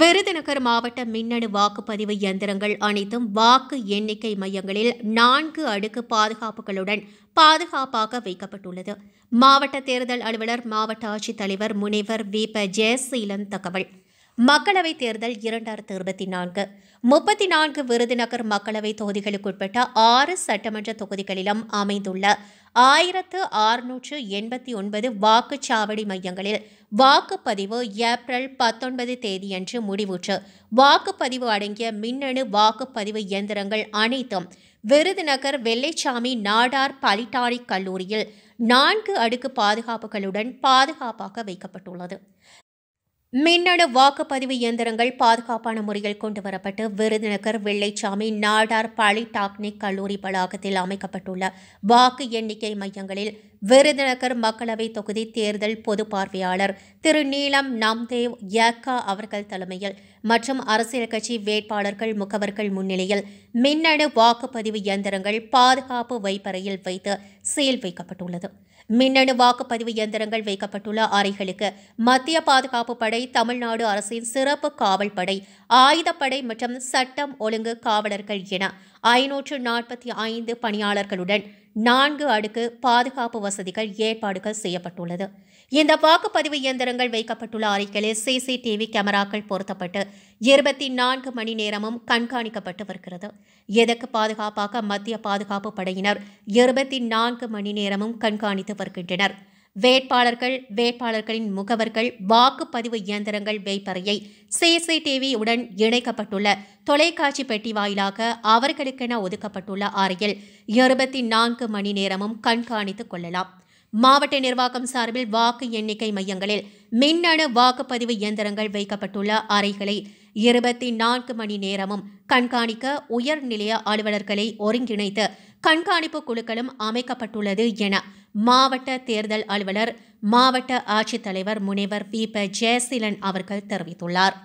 விருதுநகர் மாவட்ட மின்னணு வாக்குப்பதிவு இயந்திரங்கள் அனைத்தும் வாக்கு எண்ணிக்கை மையங்களில் நான்கு அடுக்கு பாதுகாப்புகளுடன் பாதுகாப்பாக வைக்கப்பட்டுள்ளது மாவட்ட தேர்தல் அலுவலர் மாவட்ட ஆட்சித்தலைவர் முனைவர் வி ப ஜெயசீலன் தகவல் மக்களவைத் தேர்தல் இரண்டாயிரத்து இருபத்தி நான்கு முப்பத்தி நான்கு விருதுநகர் மக்களவை தொகுதிகளுக்குட்பட்ட ஆறு சட்டமன்ற தொகுதிகளிலும் அமைந்துள்ள ஆயிரத்து அறுநூற்று எண்பத்தி ஒன்பது வாக்குச்சாவடி மையங்களில் வாக்குப்பதிவு ஏப்ரல் பத்தொன்பது தேதியன்று முடிவுற்று வாக்குப்பதிவு அடங்கிய மின்னணு வாக்குப்பதிவு இயந்திரங்கள் அனைத்தும் விருதுநகர் வெள்ளைச்சாமி நாடார் பலிட்டாணி கல்லூரியில் நான்கு அடுக்கு பாதுகாப்புகளுடன் பாதுகாப்பாக வைக்கப்பட்டுள்ளது மின்னணு வாக்குப்பதிவு இயந்திரங்கள் பாதுகாப்பான முறையில் கொண்டு வரப்பட்டு விருதுநகர் வெள்ளைச்சாமி நாடார் பாலி டாக்னிக் கல்லூரி வளாகத்தில் அமைக்கப்பட்டுள்ள வாக்கு எண்ணிக்கை மையங்களில் விருதுநகர் மக்களவை தொகுதி தேர்தல் பொது பார்வையாளர் திரு நீலம் நாம்தேவ் யாக்கா அவர்கள் தலைமையில் மற்றும் அரசியல் கட்சி வேட்பாளர்கள் முகவர்கள் முன்னிலையில் மின்னணு வாக்குப்பதிவு இயந்திரங்கள் பாதுகாப்பு வைப்பறையில் வைத்து சீல் வைக்கப்பட்டுள்ளது மின்னணு வாக்குப்பதிவு இயந்திரங்கள் வைக்கப்பட்டுள்ள அறைகளுக்கு மத்திய பாதுகாப்பு படை தமிழ்நாடு அரசின் சிறப்பு காவல் படை ஆயுதப்படை மற்றும் சட்டம் ஒழுங்கு காவலர்கள் என ஐநூற்று நாற்பத்தி ஐந்து பணியாளர்களுடன் நான்கு அடுக்கு பாதுகாப்பு வசதிகள் ஏற்பாடுகள் செய்யப்பட்டுள்ளது இந்த வாக்குப்பதிவு இயந்திரங்கள் வைக்கப்பட்டுள்ள அறைகளில் சிசிடிவி கேமராக்கள் பொருத்தப்பட்டு இருபத்தி நான்கு மணி நேரமும் கண்காணிக்கப்பட்டு வருகிறது எதற்கு பாதுகாப்பாக மத்திய பாதுகாப்பு படையினர் இருபத்தி நான்கு மணி நேரமும் கண்காணித்து வருகின்றனர் வேட்பாளர்கள் வேட்பாளர்களின் முகவர்கள் வாக்குப்பதிவு இயந்திரங்கள் வைப்பறையை சிசிடிவி உடன் இணைக்கப்பட்டுள்ள தொலைக்காட்சி பெட்டி வாயிலாக அவர்களுக்கென ஒதுக்கப்பட்டுள்ள அறையில் இருபத்தி நான்கு மணி நேரமும் கண்காணித்துக் கொள்ளலாம் மாவட்ட நிர்வாகம் சார்பில் வாக்கு எண்ணிக்கை மையங்களில் மின்னணு வாக்குப்பதிவு இயந்திரங்கள் வைக்கப்பட்டுள்ள அறைகளை இருபத்தி நான்கு மணி நேரமும் கண்காணிக்க உயர்நிலைய அலுவலர்களை ஒருங்கிணைத்து கண்காணிப்பு குழுக்களும் அமைக்கப்பட்டுள்ளது என மாவட்ட தேர்தல் அலுவலர் மாவட்ட ஆட்சித்தலைவர் முனைவர் பி ப ஜெயசீலன் அவர்கள் தெரிவித்துள்ளார்